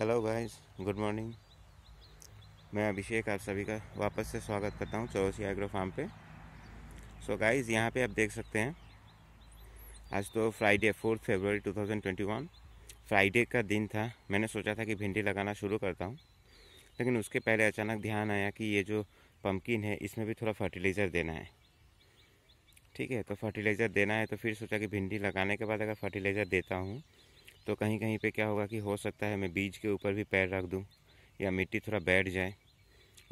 hello guys good morning मैं अभिषेक आप सभी का वापस से स्वागत करता हूं चौरसी एग्रो फार्म पे सो गाइस यहां पे आप देख सकते हैं आज तो फ्राइडे फोर्थ फेबररी 2021 फ्राइडे का दिन था मैंने सोचा था कि भिंडी लगाना शुरू करता हूं लेकिन उसके पहले अचानक ध्यान आया कि ये जो पम्पकिन है इसमें भी थोड़ा फर्टिलाइज़र देना है ठीक है तो फर्टिलाइज़र देना है तो फिर सोचा कि भिंडी लगाने के बाद अगर फर्टिलाइज़र देता हूँ तो कहीं कहीं पे क्या होगा कि हो सकता है मैं बीज के ऊपर भी पैर रख दूँ या मिट्टी थोड़ा बैठ जाए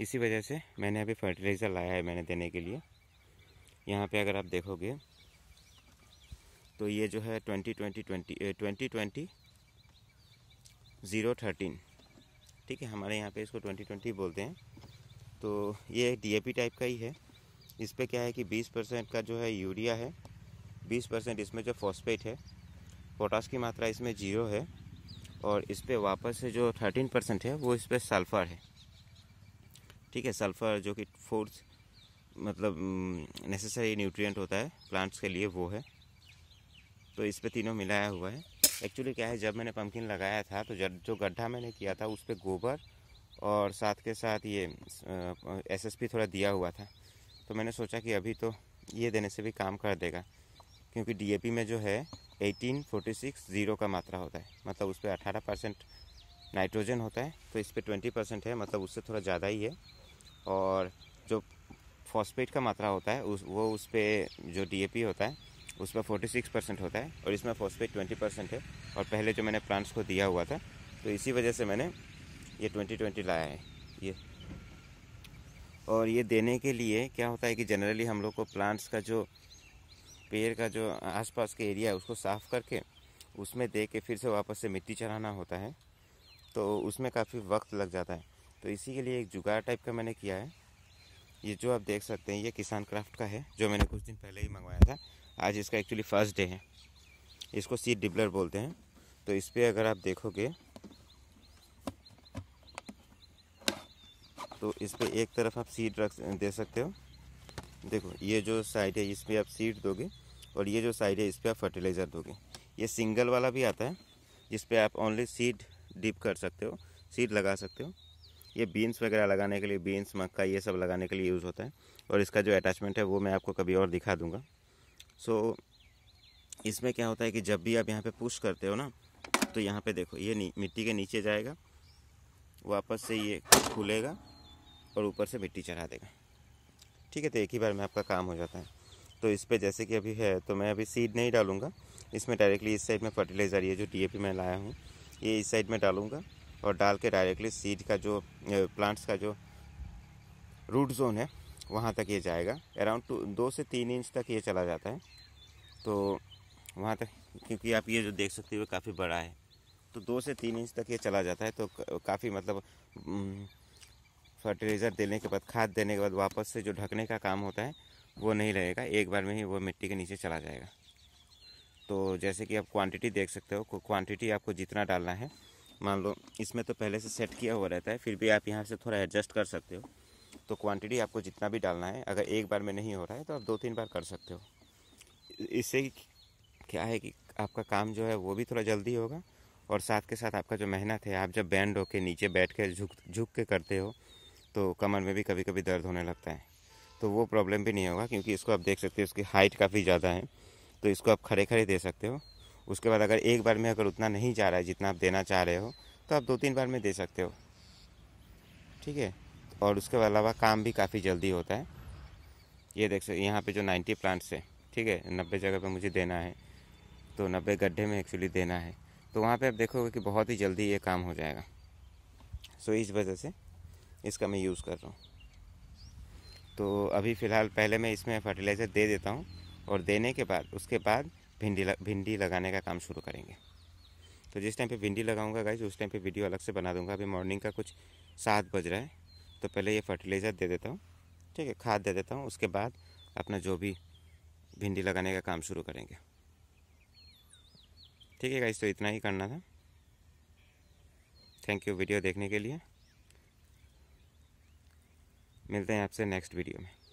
इसी वजह से मैंने अभी फर्टिलाइज़र लाया है मैंने देने के लिए यहाँ पे अगर आप देखोगे तो ये जो है twenty twenty twenty twenty twenty zero thirteen ठीक है हमारे यहाँ पे इसको ट्वेंटी ट्वेंटी बोलते हैं तो ये डी टाइप का ही है इस पर क्या है कि बीस परसेंट का जो है यूरिया है बीस परसेंट इसमें जो फॉस्फेट है पोटास की मात्रा इसमें जीरो है और इस पर वापस से जो थर्टीन परसेंट है वो इस पर सल्फ़र है ठीक है सल्फ़र जो कि फोर्थ मतलब नेसेसरी mm, न्यूट्रिएंट होता है प्लांट्स के लिए वो है तो इस पर तीनों मिलाया हुआ है एक्चुअली क्या है जब मैंने पम्पकिन लगाया था तो जो गड्ढा मैंने किया था उस पर गोबर और साथ के साथ ये एसएसपी थोड़ा दिया हुआ था तो मैंने सोचा कि अभी तो ये देने से भी काम कर देगा क्योंकि डीएपी में जो है एटीन फोर्टी सिक्स ज़ीरो का मात्रा होता है मतलब उस पर अठारह परसेंट नाइट्रोजन होता है तो इस पर ट्वेंटी परसेंट है मतलब उससे थोड़ा ज़्यादा ही है और जो फॉस्फेट का मात्रा होता है उस वो उस पर जो डीएपी होता है उस पर फोर्टी सिक्स परसेंट होता है और इसमें फॉस्फेट ट्वेंटी परसेंट है और पहले जो मैंने प्लांट्स को दिया हुआ था तो इसी वजह से मैंने ये ट्वेंटी ट्वेंटी लाया है ये और ये देने के लिए क्या होता है कि जनरली हम लोग को प्लांट्स का जो पेड़ का जो आसपास के एरिया है उसको साफ़ करके उसमें दे के फिर से वापस से मिट्टी चढ़ाना होता है तो उसमें काफ़ी वक्त लग जाता है तो इसी के लिए एक जुगाड़ टाइप का मैंने किया है ये जो आप देख सकते हैं ये किसान क्राफ्ट का है जो मैंने कुछ दिन पहले ही मंगवाया था आज इसका एक्चुअली फर्स्ट डे है इसको सीट डिबलर बोलते हैं तो इस पर अगर आप देखोगे तो इस पर एक तरफ आप सीड रख दे सकते हो देखो ये जो साइड है इस पर आप सीड दोगे और ये जो साइड है इस पर आप फर्टिलाइज़र दोगे ये सिंगल वाला भी आता है जिस पर आप ओनली सीड डिप कर सकते हो सीड लगा सकते हो ये बीन्स वगैरह लगाने के लिए बीन्स मक्का ये सब लगाने के लिए यूज़ होता है और इसका जो अटैचमेंट है वो मैं आपको कभी और दिखा दूँगा सो so, इसमें क्या होता है कि जब भी आप यहाँ पर पुश करते हो ना तो यहाँ पर देखो ये मिट्टी के नीचे जाएगा वापस से ये खुलेगा और ऊपर से मिट्टी चढ़ा देगा ठीक है तो एक ही बार में आपका काम हो जाता है तो इस पर जैसे कि अभी है तो मैं अभी सीड नहीं डालूंगा इसमें डायरेक्टली इस साइड में फर्टिलाइज़र ये जो डी मैं लाया हूँ ये इस साइड में डालूंगा और डाल के डायरेक्टली सीड का जो प्लांट्स का जो रूट जोन है वहाँ तक ये जाएगा अराउंड टू दो से तीन इंच तक ये चला जाता है तो वहाँ तक क्योंकि आप ये जो देख सकते हो काफ़ी बड़ा है तो दो से तीन इंच तक ये चला जाता है तो काफ़ी मतलब फर्टिलाइज़र देने के बाद खाद देने के बाद वापस से जो ढकने का काम होता है वो नहीं रहेगा एक बार में ही वो मिट्टी के नीचे चला जाएगा तो जैसे कि आप क्वांटिटी देख सकते हो क्वांटिटी आपको जितना डालना है मान लो इसमें तो पहले से सेट किया हुआ रहता है फिर भी आप यहाँ से थोड़ा एडजस्ट कर सकते हो तो क्वांटिटी आपको जितना भी डालना है अगर एक बार में नहीं हो रहा है तो आप दो तीन बार कर सकते हो इससे क्या है कि आपका काम जो है वो भी थोड़ा जल्दी होगा और साथ के साथ आपका जो मेहनत है आप जब बैंड होकर नीचे बैठ कर झुक झुक के करते हो तो कमर में भी कभी कभी दर्द होने लगता है तो वो प्रॉब्लम भी नहीं होगा क्योंकि इसको आप देख सकते हो उसकी हाइट काफ़ी ज़्यादा है तो इसको आप खड़े खड़े दे सकते हो उसके बाद अगर एक बार में अगर उतना नहीं जा रहा है जितना आप देना चाह रहे हो तो आप दो तीन बार में दे सकते हो ठीक है और उसके अलावा काम भी काफ़ी जल्दी होता है ये देख सकते यहाँ पर जो नाइन्टी प्लांट्स है ठीक है नब्बे जगह पर मुझे देना है तो नब्बे गड्ढे में एक्चुअली देना है तो वहाँ पर आप देखोगे कि बहुत ही जल्दी ये काम हो जाएगा सो इस वजह से इसका मैं यूज़ कर रहा हूँ तो अभी फ़िलहाल पहले मैं इसमें फर्टिलाइज़र दे देता हूँ और देने के बाद उसके बाद भिंडी लग, भिंडी लगाने का काम शुरू करेंगे तो जिस टाइम पे भिंडी लगाऊंगा गाइज उस टाइम पे वीडियो अलग से बना दूंगा अभी मॉर्निंग का कुछ सात बज रहा है तो पहले ये फर्टिलाइज़र दे देता हूँ ठीक है खाद दे देता हूँ उसके बाद अपना जो भी भिंडी लगाने का काम शुरू करेंगे ठीक है गाइज तो इतना ही करना था थैंक यू वीडियो देखने के लिए मिलते हैं आपसे नेक्स्ट वीडियो में